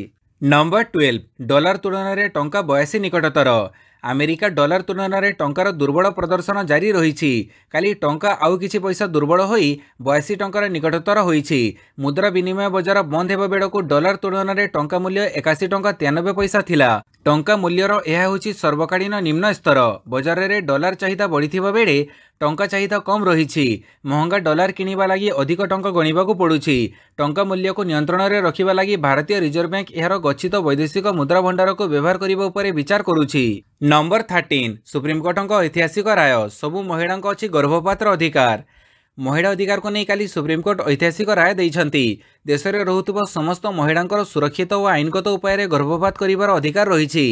ନମ୍ବର ଟୁଏଲ୍ଭ ଡଲାର ତୁଳନାରେ ଟଙ୍କା ବୟାଅଶୀ ନିକଟତର ଆମେରିକା ଡଲାର ତୁଳନାରେ ଟଙ୍କାର ଦୁର୍ବଳ ପ୍ରଦର୍ଶନ ଜାରି ରହିଛି କାଲି ଟଙ୍କା ଆଉ କିଛି ପଇସା ଦୁର୍ବଳ ହୋଇ ବୟାଅଶୀ ଟଙ୍କାର ନିକଟତର ହୋଇଛି ମୁଦ୍ରା ବିନିମୟ ବଜାର ବନ୍ଦ ହେବା ବେଳକୁ ଡଲାର ତୁଳନାରେ ଟଙ୍କା ମୂଲ୍ୟ ଏକାଅଶୀ ଟଙ୍କା ତେୟାନବେ ପଇସା ଥିଲା ଟଙ୍କା ମୂଲ୍ୟର ଏହା ହେଉଛି ସର୍ବକାଳୀନ ନିମ୍ନ ସ୍ତର ବଜାରରେ ଡଲାର ଚାହିଦା ବଢ଼ିଥିବା ବେଳେ ଟଙ୍କା ଚାହିଦା କମ୍ ରହିଛି ମହଙ୍ଗା ଡଲାର କିଣିବା ଲାଗି ଅଧିକ ଟଙ୍କା ଗଣିବାକୁ ପଡ଼ୁଛି ଟଙ୍କା ମୂଲ୍ୟକୁ ନିୟନ୍ତ୍ରଣରେ ରଖିବା ଲାଗି ଭାରତୀୟ ରିଜର୍ଭ ବ୍ୟାଙ୍କ ଏହାର ଗଚ୍ଛିତ ବୈଦେଶିକ ମୁଦ୍ରା ଭଣ୍ଡାରକୁ ବ୍ୟବହାର କରିବା ଉପରେ ବିଚାର କରୁଛି ନମ୍ବର ଥାର୍ଟିନ୍ ସୁପ୍ରିମକୋର୍ଟଙ୍କ ଐତିହାସିକ ରାୟ ସବୁ ମହିଳାଙ୍କ ଅଛି ଗର୍ଭପାତ୍ର ଅଧିକାର ମହିଳା ଅଧିକାରକୁ ନେଇ କାଲି ସୁପ୍ରିମକୋର୍ଟ ଐତିହାସିକ ରାୟ ଦେଇଛନ୍ତି ଦେଶରେ ରହୁଥିବା ସମସ୍ତ ମହିଳାଙ୍କର ସୁରକ୍ଷିତ ଓ ଆଇନଗତ ଉପାୟରେ ଗର୍ଭପାତ କରିବାର ଅଧିକାର ରହିଛି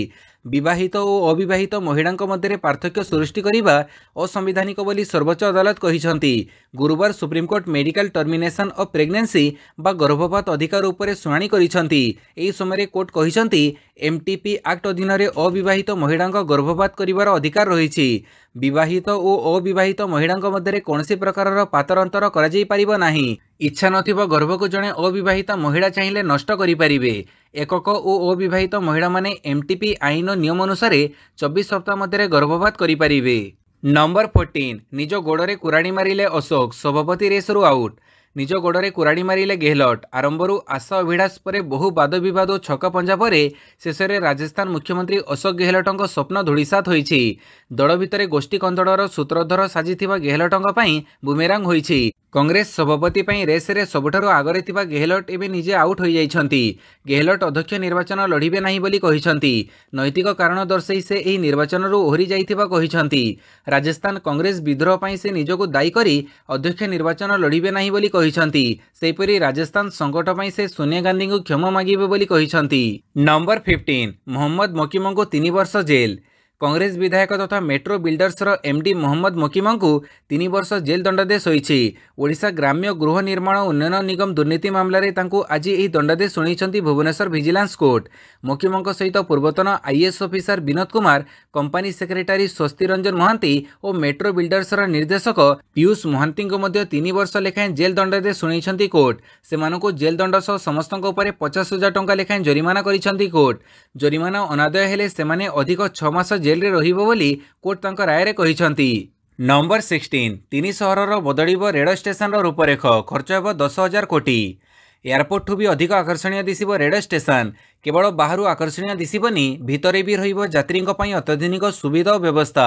বিবাহিত ও অবিবাহিত মহিলাঙ্ক মধ্যে পার্থক্য সৃষ্টি করা অসংবিধানিক বলে সর্বোচ্চ আদালত কিন্তু গুরুবার supreme court medical termination of pregnancy বা গর্ভপাত অধিকার উপরে শুনানি করেছেন এই সময় কোর্ট কিন্তু এমটিপি আক্ট অধীনরে অবিবাহিত মহিলাঙ্ক গর্ভপাত করিবার অধিকার রয়েছে ବିବାହିତ ଓ ଅବିବାହିତ ମହିଳାଙ୍କ ମଧ୍ୟରେ କୌଣସି ପ୍ରକାରର ପାତରାନ୍ତର କରାଯାଇପାରିବ ନାହିଁ ଇଚ୍ଛା ନଥିବା ଗର୍ଭକୁ ଜଣେ ଅବିବାହିତ ମହିଳା ଚାହିଁଲେ ନଷ୍ଟ କରିପାରିବେ ଏକକ ଓ ଅବିବାହିତ ମହିଳାମାନେ ଏମ୍ଟିପି ଆଇନ ନିୟମ ଅନୁସାରେ ଚବିଶ ସପ୍ତାହ ମଧ୍ୟରେ ଗର୍ଭପାତ କରିପାରିବେ ନମ୍ବର ଫୋର୍ଟିନ୍ ନିଜ ଗୋଡ଼ରେ କୁରାଣୀ ମାରିଲେ ଅଶୋକ ସଭାପତି ରେସ୍ରୁ ଆଉଟ୍ ନିଜ ଗୋଡ଼ରେ କୁରାଡ଼ି ମାରିଲେ ଗେହଲଟ ଆରମ୍ଭରୁ ଆଶା ଅଭିଳାଷ ପରେ ବହୁ ବାଦବିବାଦ ଓ ଛକାପଞ୍ଜା ପରେ ଶେଷରେ ରାଜସ୍ଥାନ ମୁଖ୍ୟମନ୍ତ୍ରୀ ଅଶୋକ ଗେହଲଟଙ୍କ ସ୍ୱପ୍ନ ଧୂଳିସାତ ହୋଇଛି ଦଳ ଭିତରେ ଗୋଷ୍ଠୀ କନ୍ଦଳର ସୂତ୍ରଧର ସାଜିଥିବା ଗେହଲଟଙ୍କ ପାଇଁ ବୁମେରାଙ୍ଗ ହୋଇଛି କଂଗ୍ରେସ ସଭାପତି ପାଇଁ ରେସ୍ରେ ସବୁଠାରୁ ଆଗରେ ଥିବା ଗେହଲଟ ଏବେ ନିଜେ ଆଉଟ୍ ହୋଇଯାଇଛନ୍ତି ଗେହଲଟ ଅଧ୍ୟକ୍ଷ ନିର୍ବାଚନ ଲଢ଼ିବେ ନାହିଁ ବୋଲି କହିଛନ୍ତି ନୈତିକ କାରଣ ଦର୍ଶାଇ ସେ ଏହି ନିର୍ବାଚନରୁ ଓହରି ଯାଇଥିବା କହିଛନ୍ତି ରାଜସ୍ଥାନ କଂଗ୍ରେସ ବିଦ୍ରୋହ ପାଇଁ ସେ ନିଜକୁ ଦାୟୀ କରି ଅଧ୍ୟକ୍ଷ ନିର୍ବାଚନ ଲଢ଼ିବେ ନାହିଁ ବୋଲି କହିଛନ୍ତି ସେହିପରି ରାଜସ୍ଥାନ ସଙ୍କଟ ପାଇଁ ସେ ସୋନିଆ ଗାନ୍ଧୀଙ୍କୁ କ୍ଷମା ମାଗିବେ ବୋଲି କହିଛନ୍ତି ନମ୍ବର ଫିଫ୍ଟିନ୍ ମହମ୍ମଦ ମକିମଙ୍କୁ ତିନି ବର୍ଷ ଜେଲ୍ কংগ্রেস বিধায়ক তথা মেট্রো বিল্ডর্সর এমডি মহম্মদ মকিমଙ୍କୁ তিন বর্ষ জেল দণ্ডাদেশ হয়েছে ওড়শা গ্রাম্য গৃহ নির্মাণ উন্নয়ন নিগম দুর্নীতি মামলায় তাঁকু আজ এই দণ্ডাদেশ শুনেছেন ভুবনেশ্বর ভিজিলান্স কোর্ট মকিমଙ୍କ সহিত পূর্বতন IAS officer Binod Kumar company secretary Swasti Ranjan মহাନ୍ତି ଓ মেট্রো বিল্ডর্সর ନିର୍ଦ୍ଦେଶକ ପିୟୁଷ ମହାନ୍ତିଙ୍କୁ ମଧ୍ୟ ତିନି ବର୍ଷ ଲେଖାଏଁ ଜେଲ ଦଣ୍ଡାଦେଶ ଶୁଣାଇଛନ୍ତି କୋର୍ଟ ସେମାନଙ୍କୁ ଜେଲ ଦଣ୍ଡ ସହ ସମସ୍ତଙ୍କ ଉପରେ ପଚାଶ ହଜାର ଟଙ୍କା ଲେଖାଏଁ ଜରିମାନା କରିଛନ୍ତି କୋର୍ଟ ଜରିମାନା ଅନାଦାୟ ହେଲେ ସେମାନେ ଅଧିକ ଛଅ ମାସ ଜେଲ୍ରେ ରହିବ ବୋଲି କୋର୍ଟ ତାଙ୍କ ରାୟରେ କହିଛନ୍ତି ନମ୍ବର ସିକ୍ସଟିନ୍ ତିନି ସହରର ବଦଳିବ ରେଳ ଷ୍ଟେସନର ରୂପରେଖ ଖର୍ଚ୍ଚ ହେବ ଦଶ ହଜାର କୋଟି ଏୟାରପୋର୍ଟଠୁ ବି ଅଧିକ ଆକର୍ଷଣୀୟ ଦିଶିବ ରେଳ ଷ୍ଟେସନ କେବଳ ବାହାରୁ ଆକର୍ଷଣୀୟ ଦିଶିବନି ଭିତରେ ବି ରହିବ ଯାତ୍ରୀଙ୍କ ପାଇଁ ଅତ୍ୟାଧୁନିକ ସୁବିଧା ଓ ବ୍ୟବସ୍ଥା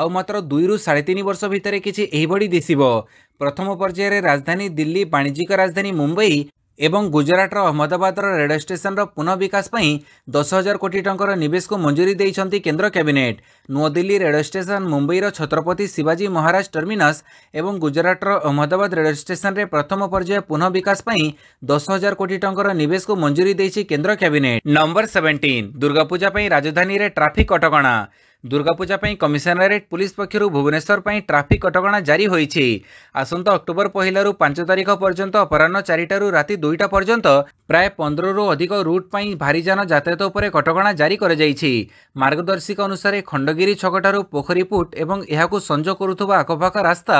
ଆଉ ମାତ୍ର ଦୁଇରୁ ସାଢ଼େ ତିନି ବର୍ଷ ଭିତରେ କିଛି ଏହିଭଳି ଦିଶିବ ପ୍ରଥମ ପର୍ଯ୍ୟାୟରେ ରାଜଧାନୀ ଦିଲ୍ଲୀ ବାଣିଜ୍ୟିକ ରାଜଧାନୀ ମୁମ୍ବାଇ এবং গুজরাটের আহমেদাবাদের রেলওয়ে স্টেশনর পুনরিবিকাশ পই 10000 কোটি টাকার নিবেশক মঞ্জুরি দেচন্তি কেন্দ্র কেবিনেট নয়া দিল্লি রেলওয়ে স্টেশন মুম্বাইর ছত্রপতি শিবাজি মহারাজ টার্মিনাস এবং গুজরাটের আহমেদাবাদ রেলওয়ে স্টেশনরে প্রথম পর্যায় পুনরিবিকাশ পই 10000 কোটি টাকার নিবেশক মঞ্জুরি দেচি কেন্দ্র কেবিনেট নাম্বার 17 দুর্গাপূজা পই রাজধানীরে ট্রাফিক আটকোনা ଦୁର୍ଗାପୂଜା ପାଇଁ କମିଶନରେଟ୍ ପୁଲିସ୍ ପକ୍ଷରୁ ଭୁବନେଶ୍ୱର ପାଇଁ ଟ୍ରାଫିକ୍ କଟକଣା ଜାରି ହୋଇଛି ଆସନ୍ତା ଅକ୍ଟୋବର ପହିଲାରୁ ପାଞ୍ଚ ତାରିଖ ପର୍ଯ୍ୟନ୍ତ ଅପରାହ୍ନ ଚାରିଟାରୁ ରାତି ଦୁଇଟା ପର୍ଯ୍ୟନ୍ତ ପ୍ରାୟ ପନ୍ଦରରୁ ଅଧିକ ରୁଟ୍ ପାଇଁ ଭାରିଯାନ ଯାତାୟତ ଉପରେ କଟକଣା ଜାରି କରାଯାଇଛି ମାର୍ଗଦର୍ଶିକା ଅନୁସାରେ ଖଣ୍ଡଗିରି ଛକଠାରୁ ପୋଖରୀପୁଟ ଏବଂ ଏହାକୁ ସଂଯୋଗ କରୁଥିବା ଆଖପାଖ ରାସ୍ତା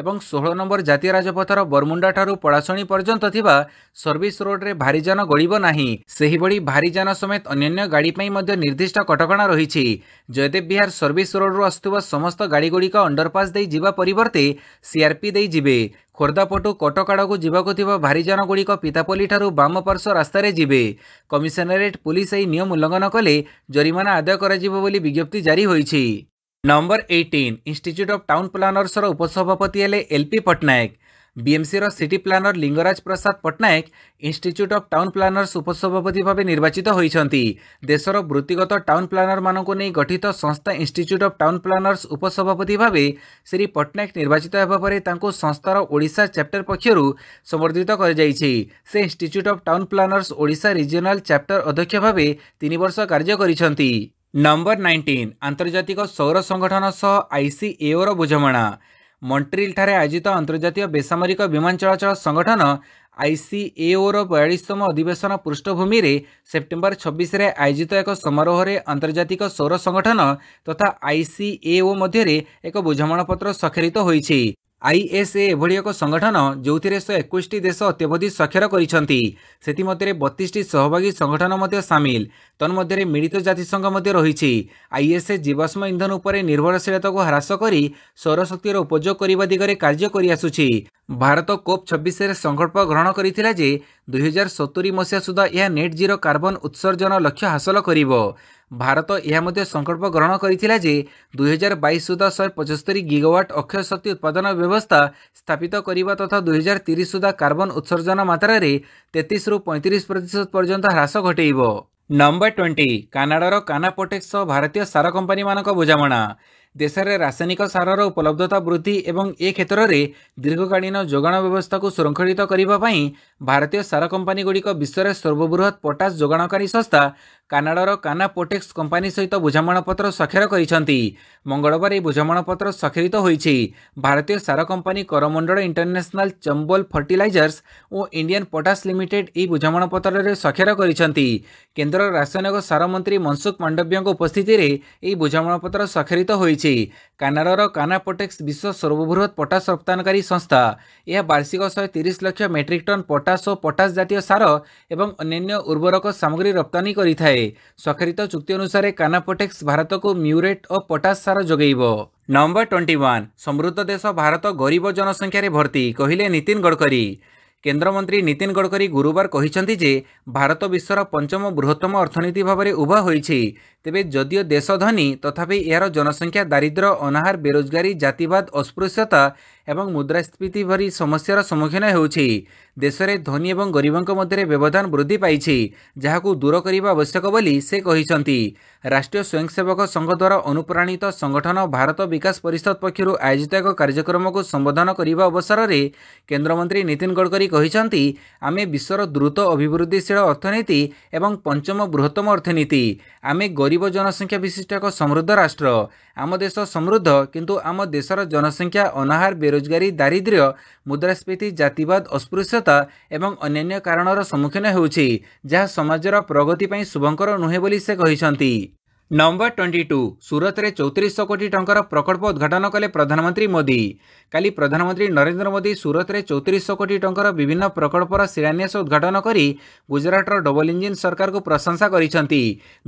ଏବଂ ଷୋହଳ ନମ୍ବର ଜାତୀୟ ରାଜପଥର ବରମୁଣ୍ଡାଠାରୁ ପଡ଼ାଶଣୀ ପର୍ଯ୍ୟନ୍ତ ଥିବା ସର୍ଭିସ୍ ରୋଡ଼ରେ ଭାରିଯାନ ଗଳିବ ନାହିଁ ସେହିଭଳି ଭାରିଯାନ ସମେତ ଅନ୍ୟାନ୍ୟ ଗାଡ଼ି ପାଇଁ ମଧ୍ୟ ନିର୍ଦ୍ଦିଷ୍ଟ କଟକଣା ରହିଛି ଜୟଦେବ ବିହାର ସର୍ଭିସ୍ ରୋଡ଼ରୁ ଆସୁଥିବା ସମସ୍ତ ଗାଡ଼ିଗୁଡ଼ିକ ଅଣ୍ଡରପାସ୍ ଦେଇ ଯିବା ପରିବର୍ତ୍ତେ ସିଆର୍ପି ଦେଇ ଯିବେ ଖୋର୍ଦ୍ଧାପଟୁ କଟକ ଆଡ଼କୁ ଯିବାକୁ ଥିବା ଭାରିଯାନଗୁଡ଼ିକ ପିତାପଲ୍ଲୀଠାରୁ ବାମପାର୍ଶ୍ୱ ରାସ୍ତାରେ ଯିବେ କମିଶନରେଟ୍ ପୁଲିସ୍ ଏହି ନିୟମ ଉଲ୍ଲଙ୍ଘନ କଲେ ଜରିମାନା ଆଦାୟ କରାଯିବ ବୋଲି ବିଜ୍ଞପ୍ତି ଜାରି ହୋଇଛି number eighteen institute of town ପ୍ଲାନର୍ସର ଉପସଭାପତି ହେଲେ ଏଲ୍ପି ପଟ୍ଟନାୟକ ବିଏମ୍ସିର city planner Lingaraj Prasad Pattanaik institute of town planners ଉପସଭାପତି ଭାବେ ନିର୍ବାଚିତ ହୋଇଛନ୍ତି ଦେଶର ବୃତ୍ତିଗତ ଟାଉନ୍ ପ୍ଲାନରମାନଙ୍କୁ ନେଇ ଗଠିତ ସଂସ୍ଥା ଇନଷ୍ଟିଚ୍ୟୁଟ୍ ଅଫ୍ ଟାଉନ୍ ପ୍ଲାନର୍ସ ଉପସଭାପତି ଭାବେ ଶ୍ରୀ ପଟ୍ଟନାୟକ ନିର୍ବାଚିତ ହେବା ପରେ ତାଙ୍କୁ ସଂସ୍ଥାର ଓଡ଼ିଶା ଚାପ୍ଟର ପକ୍ଷରୁ ସମ୍ବର୍ଦ୍ଧିତ କରାଯାଇଛି ସେ institute of town planners Odisha regional chapter ଅଧ୍ୟକ୍ଷ ଭାବେ ତିନି ବର୍ଷ କାର୍ଯ୍ୟ କରିଛନ୍ତି ନମ୍ବର ନାଇଣ୍ଟିନ୍ ଆନ୍ତର୍ଜାତିକ ସୌର ସଂଗଠନ ସହ ଆଇ ସି ଏଓର ବୁଝାମଣା ମଣ୍ଟ୍ରିଲ୍ଠାରେ ଆୟୋଜିତ ଆନ୍ତର୍ଜାତୀୟ ବେସାମରିକ ବିମାନ ଚଳାଚଳ ସଂଗଠନ ଆଇସିଏଓର ବୟାଳିଶତମ ଅଧିବେଶନ ପୃଷ୍ଠଭୂମିରେ ସେପ୍ଟେମ୍ବର ଛବିଶରେ ଆୟୋଜିତ ଏକ ସମାରୋହରେ ଆନ୍ତର୍ଜାତିକ ସୌର ସଂଗଠନ ତଥା ଆଇ ସି ଏଓ ମଧ୍ୟରେ ଏକ ବୁଝାମଣାପତ୍ର ସ୍ୱାକ୍ଷରିତ ହୋଇଛି আইএসএ এভাবে এক সংগঠন যে শহে একুশটি দেশ অত্যবধি স্বাক্ষর করেছেন সেমধ্যে বতিশটি সহভাগী সংগঠন সামিল তন্মধ্যে মিলিত জাতিসংঘ রয়েছে আইএসএ জীবাশ্ম ইন্ধন উপরে নির্ভরশীলতা হ্রাস করে সৌরশক্তির উপযোগ করা দিগরে কার্য করে আসুচি ভারত কোপ ছবিশের সংকল্প গ্রহণ করে যে ଦୁଇହଜାର ସତୁରି ମସିହା ସୁଦ୍ଧା ଏହା ନେଟ୍ ଜିରୋ କାର୍ବନ୍ ଉତ୍ସର୍ଜନ ଲକ୍ଷ୍ୟ ହାସଲ କରିବ ଭାରତ ଏହା ମଧ୍ୟ ସଂକଳ୍ପ ଗ୍ରହଣ କରିଥିଲା ଯେ ଦୁଇହଜାର ବାଇଶ ସୁଦ୍ଧା ଶହେ ପଞ୍ଚସ୍ତରୀ ଗିଗାୱାଟ୍ ଅକ୍ଷୟ ଶକ୍ତି ଉତ୍ପାଦନ ବ୍ୟବସ୍ଥା ସ୍ଥାପିତ କରିବା ତଥା ଦୁଇହଜାର ତିରିଶ ସୁଦ୍ଧା କାର୍ବନ୍ ଉତ୍ସର୍ଜନ ମାତ୍ରାରେ ତେତିଶରୁ ପଇଁତିରିଶ ପ୍ରତିଶତ ପର୍ଯ୍ୟନ୍ତ ହ୍ରାସ ଘଟାଇବ ନମ୍ବର ଟ୍ୱେଣ୍ଟି କାନାଡ଼ାର କାନାପୋଟେକ୍ସ ସହ ଭାରତୀୟ ସାର କମ୍ପାନୀମାନଙ୍କ ବୁଝାମଣା ଦେଶରେ ରାସାୟନିକ ସାରର ଉପଲବ୍ଧତା ବୃଦ୍ଧି ଏବଂ ଏ କ୍ଷେତ୍ରରେ ଦୀର୍ଘକାଳୀନ ଯୋଗାଣ ବ୍ୟବସ୍ଥାକୁ ସୁରକ୍ଷିତ କରିବା ପାଇଁ ଭାରତୀୟ ସାର କମ୍ପାନୀଗୁଡ଼ିକ ବିଶ୍ୱରେ ସର୍ବବୃହତ୍ ପଟାସ୍ ଯୋଗାଣକାରୀ ସଂସ୍ଥା କାନାଡ଼ାର କାନାପୋଟେକ୍ସ କମ୍ପାନୀ ସହିତ ବୁଝାମଣାପତ୍ର ସ୍ୱାକ୍ଷର କରିଛନ୍ତି ମଙ୍ଗଳବାର ଏହି ବୁଝାମଣାପତ୍ର ସ୍ୱାକ୍ଷରିତ ହୋଇଛି ଭାରତୀୟ ସାର company Coromandel international Chambal fertilisers ଓ ଇଣ୍ଡିଆନ ପଟାସ ଲିମିଟେଡ୍ ଏହି ବୁଝାମଣାପତ୍ରରେ ସ୍ୱାକ୍ଷର କରିଛନ୍ତି କେନ୍ଦ୍ର ରାସାୟନିକ ସାର ମନ୍ତ୍ରୀ ମନସୁଖ ମାଣ୍ଡବ୍ୟଙ୍କ ଉପସ୍ଥିତିରେ ଏହି ବୁଝାମଣାପତ୍ର ସ୍ୱାକ୍ଷରିତ ହୋଇଛି କାନାଡ଼ାର କାନାପୋଟେକ୍ସ ବିଶ୍ୱ ସର୍ବବୃହତ୍ ପଟାସ ରପ୍ତାନକାରୀ ସଂସ୍ଥା ଏହା ବାର୍ଷିକ ଶହେ ତିରିଶ ଲକ୍ଷ ମେଟ୍ରିକ୍ ଟନ୍ ପଟାସ ଓ ପଟାସ ଜାତୀୟ ସାର ଏବଂ ଅନ୍ୟାନ୍ୟ ଉର୍ବରକ ସାମଗ୍ରୀ ରପ୍ତାନୀ କରିଥାଏ ସ୍ୱାକ୍ଷରିତ ଚୁକ୍ତି ଅନୁସାରେ କାନାପୋଟେକ୍ସ ଭାରତକୁ ମ୍ୟୁରେଟ୍ ଓ ପଟାସ ସାର ଯୋଗାଇବ ନଭେମ୍ବର ଟ୍ୱେଣ୍ଟି ୱାନ୍ ସମୃଦ୍ଧ ଦେଶ ଭାରତ ଗରିବ ଜନସଂଖ୍ୟାରେ ଭର୍ତ୍ତି କହିଲେ ନୀତିନ ଗଡ଼କରୀ କେନ୍ଦ୍ରମନ୍ତ୍ରୀ ନିତିନ ଗଡ଼କରୀ ଗୁରୁବାର କହିଛନ୍ତି ଯେ ଭାରତ ବିଶ୍ୱର ପଞ୍ଚମ ବୃହତ୍ତମ ଅର୍ଥନୀତି ଭାବରେ ଉଭା ହୋଇଛି ତେବେ ଯଦିଓ ଦେଶ ଧନୀ ତଥାପି ଏହାର ଜନସଂଖ୍ୟା ଦାରିଦ୍ର୍ୟ ଅନାହାର ବେରୋଜଗାରୀ ଜାତିବାଦ ଅସ୍ପୃଶ୍ୟତା ଏବଂ ମୁଦ୍ରାସ୍ଫୀତି ଭଳି ସମସ୍ୟାର ସମ୍ମୁଖୀନ ହେଉଛି ଦେଶରେ ଧନୀ ଏବଂ ଗରିବଙ୍କ ମଧ୍ୟରେ ବ୍ୟବଧାନ ବୃଦ୍ଧି ପାଇଛି ଯାହାକୁ ଦୂର କରିବା ଆବଶ୍ୟକ ବୋଲି ସେ କହିଛନ୍ତି ରାଷ୍ଟ୍ରୀୟ ସ୍ୱୟଂସେବକ ସଂଘ ଦ୍ୱାରା ଅନୁପ୍ରାଣିତ ସଂଗଠନ ଭାରତ ବିକାଶ ପରିଷଦ ପକ୍ଷରୁ ଆୟୋଜିତ ଏକ କାର୍ଯ୍ୟକ୍ରମକୁ ସମ୍ବୋଧନ କରିବା ଅବସରରେ କେନ୍ଦ୍ରମନ୍ତ୍ରୀ ନୀତିନ ଗଡ଼କରୀ କହିଛନ୍ତି ଆମେ ବିଶ୍ୱର ଦ୍ରୁତ ଅଭିବୃଦ୍ଧିଶୀଳ ଅର୍ଥନୀତି ଏବଂ ପଞ୍ଚମ ବୃହତ୍ତମ ଅର୍ଥନୀତି ଆମେ ଗରିବ ଜନସଂଖ୍ୟା ବିଶିଷ୍ଟ ଏକ ସମୃଦ୍ଧ ରାଷ୍ଟ୍ର ଆମ ଦେଶ ସମୃଦ୍ଧ କିନ୍ତୁ ଆମ ଦେଶର ଜନସଂଖ୍ୟା ଅନାହାର ବେରୋଜ ବେରୋଜଗାରୀ ଦାରିଦ୍ର୍ୟ ମୁଦ୍ରାସ୍ଫୀତି ଜାତିବାଦ ଅସ୍ପୃଶ୍ୟତା ଏବଂ ଅନ୍ୟାନ୍ୟ କାରଣର ସମ୍ମୁଖୀନ ହେଉଛି ଯାହା ସମାଜର ପ୍ରଗତି ପାଇଁ ଶୁଭଙ୍କର ନୁହେଁ ବୋଲି ସେ କହିଛନ୍ତି ନମ୍ବର ଟ୍ୱେଣ୍ଟି ଟୁ ସୁରତରେ ଚଉତିରିଶହ କୋଟି ଟଙ୍କାର ପ୍ରକଳ୍ପ ଉଦ୍ଘାଟନ କଲେ ପ୍ରଧାନମନ୍ତ୍ରୀ ମୋଦି କାଲି ପ୍ରଧାନମନ୍ତ୍ରୀ ନରେନ୍ଦ୍ର ମୋଦି ସୁରତରେ ଚଉତିରିଶହ କୋଟି ଟଙ୍କାର ବିଭିନ୍ନ ପ୍ରକଳ୍ପର ଶିଳାନ୍ୟାସ ଉଦ୍ଘାଟନ କରି ଗୁଜରାଟର ଡବଲ ଇଞ୍ଜିନ୍ ସରକାରକୁ ପ୍ରଶଂସା କରିଛନ୍ତି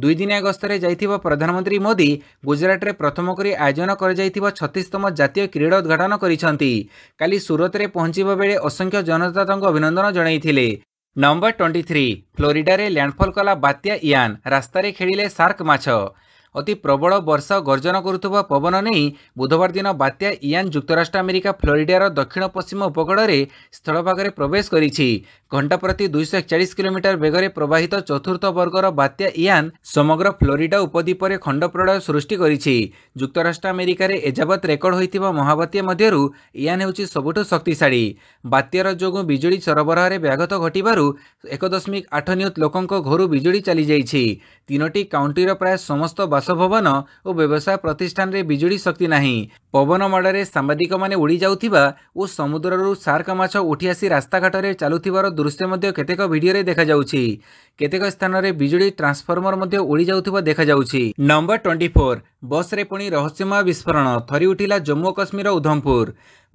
ଦୁଇଦିନିଆ ଗସ୍ତରେ ଯାଇଥିବା ପ୍ରଧାନମନ୍ତ୍ରୀ ମୋଦି ଗୁଜରାଟରେ ପ୍ରଥମ କରି ଆୟୋଜନ କରାଯାଇଥିବା ଛତିଶତମ ଜାତୀୟ କ୍ରୀଡ଼ା ଉଦ୍ଘାଟନ କରିଛନ୍ତି କାଲି ସୁରତରେ ପହଞ୍ଚିବା ବେଳେ ଅସଂଖ୍ୟ ଜନତା ତାଙ୍କୁ ଅଭିନନ୍ଦନ ଜଣାଇଥିଲେ नम्बर 23 थ्री फ्लोोरिडले ल्यान्डफल् कला बात्या इयाान रास्तै खेडि सर्क माछ ଅତି ପ୍ରବଳ ବର୍ଷା ଓ ଗର୍ଜନ କରୁଥିବା ପବନ ନେଇ ବୁଧବାର ଦିନ ବାତ୍ୟା ଇଆନ୍ ଯୁକ୍ତରାଷ୍ଟ୍ର ଆମେରିକା ଫ୍ଲୋରିଡାର ଦକ୍ଷିଣ ପଶ୍ଚିମ ଉପକୂଳରେ ସ୍ଥଳଭାଗରେ ପ୍ରବେଶ କରିଛି ଘଣ୍ଟା ପ୍ରତି ଦୁଇଶହ ଏକଚାଳିଶ କିଲୋମିଟର ବେଗରେ ପ୍ରବାହିତ ଚତୁର୍ଥ ବର୍ଗର ବାତ୍ୟା ଇଆନ୍ ସମଗ୍ର ଫ୍ଲୋରିଡା ଉପଦ୍ୱୀପରେ ଖଣ୍ଡପ୍ରଳୟ ସୃଷ୍ଟି କରିଛି ଯୁକ୍ତରାଷ୍ଟ୍ର ଆମେରିକାରେ ଏଯାବତ୍ ରେକର୍ଡ ହୋଇଥିବା ମହାବାତ୍ୟା ମଧ୍ୟରୁ ଇଆନ୍ ହେଉଛି ସବୁଠୁ ଶକ୍ତିଶାଳୀ ବାତ୍ୟାର ଯୋଗୁଁ ବିଜୁଳି ସରବରାହରେ ବ୍ୟାଘାତ ଘଟିବାରୁ ଏକ ଦଶମିକ ଆଠ ନିୟୁତ ଲୋକଙ୍କ ଘରୁ ବିଜୁଳି ଚାଲିଯାଇଛି ତିନୋଟି କାଉଣ୍ଟିର ପ୍ରାୟ ସମସ୍ତ ବାସଭବନ ଓ ବ୍ୟବସାୟ ପ୍ରତିଷ୍ଠାନରେ ବିଜୁଳି ଶକ୍ତି ନାହିଁ ପବନ ମାଡ଼ରେ ସାମ୍ବାଦିକମାନେ ଉଡ଼ି ଯାଉଥିବା ଓ ସମୁଦ୍ରରୁ ସାର୍କ ମାଛ ଉଠିଆସି ରାସ୍ତାଘାଟରେ ଚାଲୁଥିବାର ଦୃଶ୍ୟ ମଧ୍ୟ କେତେକ ଭିଡ଼ିଓରେ ଦେଖାଯାଉଛି କେତେକ ସ୍ଥାନରେ ବିଜୁଳି ଟ୍ରାନ୍ସଫର୍ମର ମଧ୍ୟ ଉଡ଼ି ଯାଉଥିବା ଦେଖାଯାଉଛି ନମ୍ବର ଟ୍ୱେଣ୍ଟି ବସ୍ରେ ପୁଣି ରହସ୍ୟମୟ ବିସ୍ଫୋରଣ ଥରି ଉଠିଲା ଜମ୍ମୁ ଓ କାଶ୍ମୀର ଉଦ୍ଧମପୁର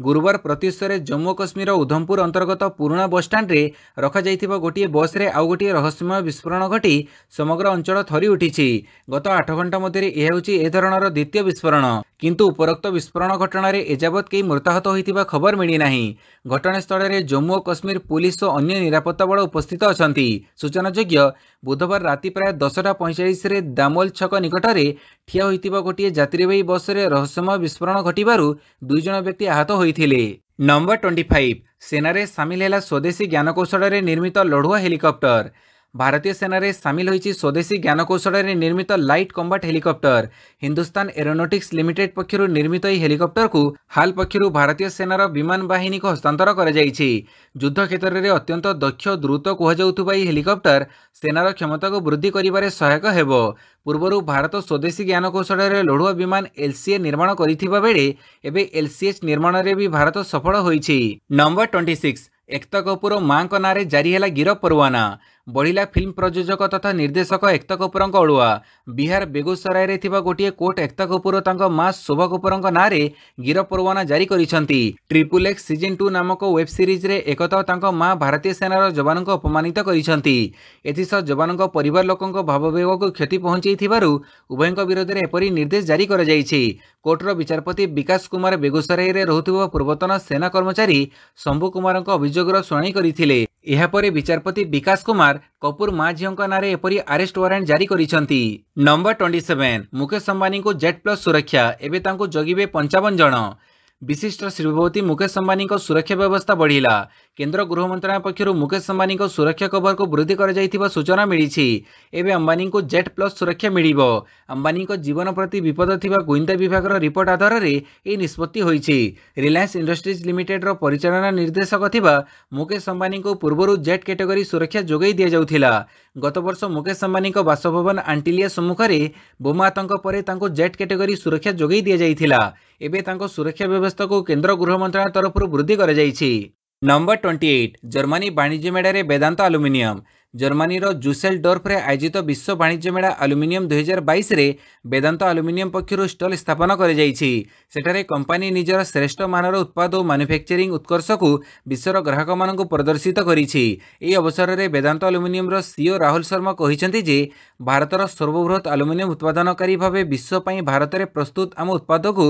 ଗୁରୁବାର ପ୍ରତ୍ୟୁଷରେ ଜମ୍ମୁ କାଶ୍ମୀରର ଉଦ୍ଧମପୁର ଅନ୍ତର୍ଗତ ପୁରୁଣା ବସ୍ଷ୍ଟାଣ୍ଡରେ ରଖାଯାଇଥିବା ଗୋଟିଏ ବସ୍ରେ ଆଉ ଗୋଟିଏ ରହସ୍ୟମୟ ବିସ୍ଫୋରଣ ଘଟି ସମଗ୍ର ଅଞ୍ଚଳ ଥରି ଉଠିଛି ଗତ ଆଠ ଘଣ୍ଟା ମଧ୍ୟରେ ଏହା ହେଉଛି ଏ ଧରଣର ଦ୍ୱିତୀୟ ବିସ୍ଫୋରଣ କିନ୍ତୁ ଉପରୋକ୍ତ ବିସ୍ଫୋରଣ ଘଟଣାରେ ଏଯାବତ୍ କେହି ମୃତାହତ ହୋଇଥିବା ଖବର ମିଳିନାହିଁ ଘଟଣାସ୍ଥଳରେ ଜମ୍ମୁ ଓ କାଶ୍ମୀର ପୁଲିସ୍ ଓ ଅନ୍ୟ ନିରାପତ୍ତା ବଳ ଉପସ୍ଥିତ ଅଛନ୍ତି ସୂଚନାଯୋଗ୍ୟ ବୁଧବାର ରାତି ପ୍ରାୟ ଦଶଟା ପଇଁଚାଳିଶରେ ଦାମୋଲ ଛକ ନିକଟରେ ଠିଆ ହୋଇଥିବା ଗୋଟିଏ ଯାତ୍ରୀବାହୀ ବସ୍ରେ ରହସ୍ୟମୟ ବିସ୍ଫୋରଣ ଘଟିବାରୁ ଦୁଇ ଜଣ ବ୍ୟକ୍ତି ଆହତ ହୋଇଥିଲେ ନମ୍ବର ଟ୍ୱେଣ୍ଟି ଫାଇଭ୍ ସେନାରେ ସାମିଲ ହେଲା ସ୍ୱଦେଶୀ ଜ୍ଞାନକୌଶଳରେ ନିର୍ମିତ ଲଢ଼ୁଆ ହେଲିକପ୍ଟର ଭାରତୀୟ ସେନାରେ ସାମିଲ ହୋଇଛି ସ୍ୱଦେଶୀ ଜ୍ଞାନକୌଶଳରେ ନିର୍ମିତ light combat helicopter Hindustan aeronautics limited ପକ୍ଷରୁ ନିର୍ମିତ ଏହି ହେଲିକପ୍ଟରକୁ ହାଲ୍ ପକ୍ଷରୁ ଭାରତୀୟ ସେନାର ବିମାନ ବାହିନୀକୁ ହସ୍ତାନ୍ତର କରାଯାଇଛି ଯୁଦ୍ଧ କ୍ଷେତ୍ରରେ ଅତ୍ୟନ୍ତ ଦକ୍ଷ ଦ୍ରୁତ କୁହାଯାଉଥିବା ଏହି ହେଲିକପ୍ଟର ସେନାର କ୍ଷମତାକୁ ବୃଦ୍ଧି କରିବାରେ ସହାୟକ ହେବ ପୂର୍ବରୁ ଭାରତ ସ୍ୱଦେଶୀ ଜ୍ଞାନକୌଶଳରେ ଲଢୁଆ ବିମାନ ଏଲ୍ସିଏ ନିର୍ମାଣ କରିଥିବା ବେଳେ ଏବେ ଏଲ୍ସିଏଚ୍ ନିର୍ମାଣରେ ବି ଭାରତ ସଫଳ ହୋଇଛି number twenty six Ekta Kapoor ମାଙ୍କ ନାଁରେ ଜାରି ହେଲା ଗିରଫ ପରୱାନା ବଳିଲା ଫିଲ୍ମ ପ୍ରଯୋଜକ ତଥା ନିର୍ଦ୍ଦେଶକ ଏକ୍ତା କପୁରଙ୍କ ଅଡ଼ୁଆ ବିହାର ବେଗୁସରାଇରେ ଥିବା ଗୋଟିଏ କୋର୍ଟ ଏକ୍ତା କପୁର ତାଙ୍କ ମା ଶୋଭା କପୁରଙ୍କ ନାଁରେ ଗିରଫ ପରୱାନା ଜାରି କରିଛନ୍ତି ଟ୍ରିପୁଲ୍ ଏକ୍ସ ସିଜନ୍ ଟୁ ନାମକ ୱେବ୍ ସିରିଜ୍ରେ ଏକତା ତାଙ୍କ ମା ଭାରତୀୟ ସେନାର ଯବାନଙ୍କୁ ଅପମାନିତ କରିଛନ୍ତି ଏଥିସହ ଯବାନଙ୍କ ପରିବାର ଲୋକଙ୍କ ଭାବବେଗକୁ କ୍ଷତି ପହଞ୍ଚାଇଥିବାରୁ ଉଭୟଙ୍କ ବିରୋଧରେ ଏପରି ନିର୍ଦ୍ଦେଶ ଜାରି କରାଯାଇଛି କୋର୍ଟର ବିଚାରପତି ବିକାଶ କୁମାର ବେଗୁସରାଇରେ ରହୁଥିବା ପୂର୍ବତନ ସେନା କର୍ମଚାରୀ ଶମ୍ଭୁ କୁମାରଙ୍କ ଅଭିଯୋଗର ଶୁଣାଣି କରିଥିଲେ ଏହାପରେ ବିଚାରପତି ବିକାଶ କୁମାର କପୁର ମା ଝିଅଙ୍କ ନାଁରେ ଏପରି ଆରେଷ୍ଟ ୱାରେଣ୍ଟ ଜାରି କରିଛନ୍ତି ନମ୍ବର ଟ୍ୱେଣ୍ଟି ସେଭେନ୍ ମୁକେଶ ଅମ୍ବାନୀଙ୍କୁ ଜେଟ୍ ପ୍ଲସ୍ ସୁରକ୍ଷା ଏବେ ତାଙ୍କୁ ଜଗିବେ ପଞ୍ଚାବନ ଜଣ ବିଶିଷ୍ଟ ଶିଳ୍ପପତି ମୁକେଶ ଅମ୍ବାନୀଙ୍କ ସୁରକ୍ଷା ବ୍ୟବସ୍ଥା ବଢ଼ିଲା କେନ୍ଦ୍ର ଗୃହ ମନ୍ତ୍ରଣାଳୟ ପକ୍ଷରୁ ମୁକେଶ ଅମ୍ବାନୀଙ୍କ ସୁରକ୍ଷା କଭରକୁ ବୃଦ୍ଧି କରାଯାଇଥିବା ସୂଚନା ମିଳିଛି ଏବେ ଅମ୍ବାନୀଙ୍କୁ ଜେଟ୍ ପ୍ଲସ୍ ସୁରକ୍ଷା ମିଳିବ ଅମ୍ବାନୀଙ୍କ ଜୀବନ ପ୍ରତି ବିପଦ ଥିବା ଗୁଇନ୍ଦା ବିଭାଗର ରିପୋର୍ଟ ଆଧାରରେ ଏହି ନିଷ୍ପତ୍ତି ହୋଇଛି ରିଲାଏନ୍ସ ଇଣ୍ଡଷ୍ଟ୍ରିଜ୍ ଲିମିଟେଡ୍ର ପରିଚାଳନା ନିର୍ଦ୍ଦେଶକ ଥିବା ମୁକେଶ ଅମ୍ବାନୀଙ୍କୁ ପୂର୍ବରୁ ଜେଟ୍ କ୍ୟାଟେଗୋରୀ ସୁରକ୍ଷା ଯୋଗାଇ ଦିଆଯାଉଥିଲା ଗତବର୍ଷ ମୁକେଶ ଅମ୍ବାନୀଙ୍କ ବାସଭବନ ଆଣ୍ଟିଲିଆ ସମ୍ମୁଖରେ ବୋମା ଆତଙ୍କ ପରେ ତାଙ୍କୁ ଜେଟ୍ କ୍ୟାଟେଗୋରୀ ସୁରକ୍ଷା ଯୋଗାଇ ଦିଆଯାଇଥିଲା ଏବେ ତାଙ୍କ ସୁରକ୍ଷା ବ୍ୟବସ୍ଥାକୁ କେନ୍ଦ୍ର ଗୃହ ମନ୍ତ୍ରଣାଳୟ ତରଫରୁ ବୃଦ୍ଧି କରାଯାଇଛି ନମ୍ବର ଟ୍ୱେଣ୍ଟି ଏଇଟ୍ ଜର୍ମାନୀ ବାଣିଜ୍ୟ ମେଳାରେ ବେଦାନ୍ତ ଆଲୁମିନିୟମ୍ ଜର୍ମାନୀର ଜୁସେଲ୍ ଡର୍ଫରେ ଆୟୋଜିତ ବିଶ୍ୱ ବାଣିଜ୍ୟ ମେଳା ଆଲୁମିନିୟମ୍ ଦୁଇହଜାର ବାଇଶରେ ବେଦାନ୍ତ ଆଲୁମିନିୟମ୍ ପକ୍ଷରୁ ଷ୍ଟଲ୍ ସ୍ଥାପନ କରାଯାଇଛି ସେଠାରେ କମ୍ପାନୀ ନିଜର ଶ୍ରେଷ୍ଠ ମାନର ଉତ୍ପାଦ ଓ ମାନୁଫ୍ୟାକ୍ଚରିଂ ଉତ୍କର୍ଷକୁ ବିଶ୍ୱର ଗ୍ରାହକମାନଙ୍କୁ ପ୍ରଦର୍ଶିତ କରିଛି ଏହି ଅବସରରେ ବେଦାନ୍ତ ଆଲୁମିନିୟମ୍ର ସିଓ ରାହୁଲ ଶର୍ମା କହିଛନ୍ତି ଯେ ଭାରତର ସର୍ବବୃହତ୍ ଆଲୁମିନିୟମ୍ ଉତ୍ପାଦନକାରୀ ଭାବେ ବିଶ୍ୱ ପାଇଁ ଭାରତରେ ପ୍ରସ୍ତୁତ ଆମ ଉତ୍ପାଦକୁ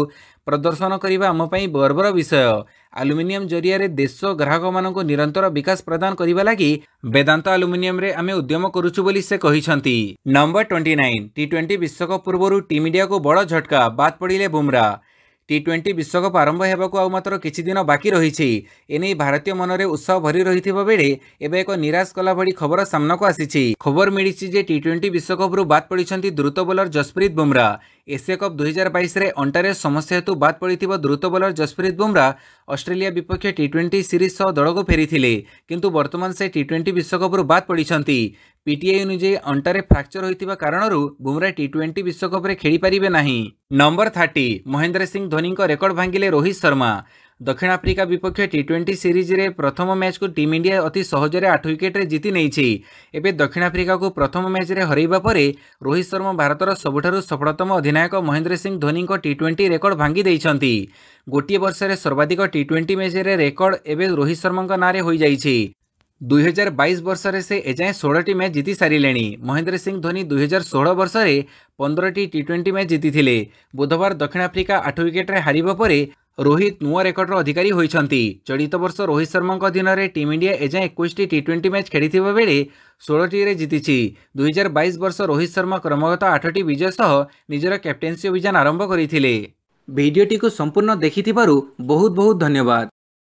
ପ୍ରଦର୍ଶନ କରିବା ଆମ ପାଇଁ ଗର୍ବର ବିଷୟ ଆଲୁମିନିୟମ ଜରିଆରେ ଦେଶ ଗ୍ରାହକମାନଙ୍କୁ ନିରନ୍ତର ବିକାଶ ପ୍ରଦାନ କରିବା ଲାଗି ବେଦାନ୍ତ ଆଲୁମିନିୟମରେ ଆମେ ଉଦ୍ୟମ କରୁଛୁ ବୋଲି ସେ କହିଛନ୍ତି number twenty nine T twenty ବିଶ୍ୱକପ ପୂର୍ବରୁ ଟିମ୍ ଇଣ୍ଡିଆକୁ ବଡ଼ ଝଟକା ବାଦ୍ ପଡ଼ିଲେ ବୁମ୍ରା টি ଟ୍ୱେଣ୍ଟି ବିଶ୍ୱକପ୍ ଆରମ୍ଭ ହେବାକୁ ଆଉ ମାତ୍ର କିଛି ଦିନ ବାକି ରହିଛି ଏନେଇ ଭାରତୀୟ ମନରେ ଉତ୍ସାହ ଭରି ରହିଥିବା ବେଳେ ଏବେ ଏକ ନିରାଶ କଲା ଭଳି ଖବର ସାମ୍ନାକୁ ଆସିଛି ଖବର ମିଳିଛି ଯେ ଟି ଟ୍ୱେଣ୍ଟି ବିଶ୍ୱକପ୍ରୁ ବାଦ୍ ପଡ଼ିଛନ୍ତି ଦ୍ରୁତ bowler Jasprit Bumrah Asia cup ଦୁଇହଜାର ବାଇଶରେ ଅଣ୍ଟାରେ ସମସ୍ୟା ହେତୁ ବାଦ୍ ପଡ଼ିଥିବା ଦ୍ରୁତ ବୋଲର ଜସପ୍ରୀତ ବୁମ୍ରା ଅଷ୍ଟ୍ରେଲିଆ ବିପକ୍ଷ ଟି ଟ୍ୱେଣ୍ଟି ସିରିଜ୍ ସହ ଦଳକୁ ଫେରିଥିଲେ କିନ୍ତୁ ବର୍ତ୍ତମାନ ସେ ଟି ଟ୍ୱେଣ୍ଟି ବିଶ୍ୱକପ୍ରୁ ବାଦ୍ ପଡ଼ିଛନ୍ତି ପିଟିଆଇ ଅନୁଯାୟୀ ଅଣ୍ଟାରେ ଫ୍ରାକ୍ଚର ହୋଇଥିବା କାରଣରୁ ବୁମ୍ରା ଟି ଟ୍ୱେଣ୍ଟି ବିଶ୍ୱକପ୍ରେ ଖେଳିପାରିବେ ନାହିଁ ନମ୍ବର ଥାର୍ଟି ମହେନ୍ଦ୍ର ସିଂ ଧୋନିଙ୍କ ରେକର୍ଡ ଭାଙ୍ଗିଲେ ରୋହିତ ଶର୍ମା ଦକ୍ଷିଣ ଆଫ୍ରିକା ବିପକ୍ଷ ଟି ଟ୍ୱେଣ୍ଟି ସିରିଜ୍ରେ ପ୍ରଥମ ମ୍ୟାଚ୍କୁ ଟିମ୍ ଇଣ୍ଡିଆ ଅତି ସହଜରେ ଆଠ ୱିକେଟ୍ରେ ଜିତି ନେଇଛି ଏବେ ଦକ୍ଷିଣ ଆଫ୍ରିକାକୁ ପ୍ରଥମ ମ୍ୟାଚ୍ରେ ହରାଇବା ପରେ ରୋହିତ ଶର୍ମା ଭାରତର ସବୁଠାରୁ ସଫଳତମ ଅଧିନାୟକ ମହେନ୍ଦ୍ର ସିଂ ଧୋନିଙ୍କ ଟି ଟ୍ୱେଣ୍ଟି ରେକର୍ଡ ଭାଙ୍ଗି ଦେଇଛନ୍ତି ଗୋଟିଏ ବର୍ଷରେ ସର୍ବାଧିକ ଟି ଟ୍ୱେଣ୍ଟି ମ୍ୟାଚ୍ରେ ରେକର୍ଡ ଏବେ ରୋହିତ ଶର୍ମାଙ୍କ ନାଁରେ ହୋଇଯାଇଛି ଦୁଇହଜାର ବାଇଶ ବର୍ଷରେ ସେ ଏଯାଏଁ ଷୋହଳଟି ମ୍ୟାଚ୍ ଜିତି ସାରିଲେଣି ମହେନ୍ଦ୍ର ସିଂ ଧୋନି ଦୁଇହଜାର ଷୋହଳ ବର୍ଷରେ ପନ୍ଦରଟି ଟି ଟ୍ୱେଣ୍ଟି ମ୍ୟାଚ୍ ଜିତିଥିଲେ ବୁଧବାର ଦକ୍ଷିଣ ଆଫ୍ରିକା ଆଠ ୱିକେଟ୍ରେ ହାରିବା ପରେ ରୋହିତ ନୂଆ ରେକର୍ଡର ଅଧିକାରୀ ହୋଇଛନ୍ତି ଚଳିତ ବର୍ଷ ରୋହିତ ଶର୍ମାଙ୍କ ଅଧୀନରେ ଟିମ୍ ଇଣ୍ଡିଆ ଏଯାଏଁ ଏକୋଇଶଟି ଟି ଟ୍ୱେଣ୍ଟି ମ୍ୟାଚ୍ ଖେଳିଥିବା ବେଳେ ଷୋହଳଟିରେ ଜିତିଛି ଦୁଇହଜାର ବାଇଶ ବର୍ଷ ରୋହିତ ଶର୍ମା କ୍ରମାଗତ ଆଠଟି ବିଜୟ ସହ ନିଜର କ୍ୟାପ୍ଟେନ୍ସି ଅଭିଯାନ ଆରମ୍ଭ କରିଥିଲେ ଭିଡ଼ିଓଟିକୁ ସମ୍ପୂର୍ଣ୍ଣ ଦେଖିଥିବାରୁ ବହୁତ ବହୁତ ଧନ୍ୟବାଦ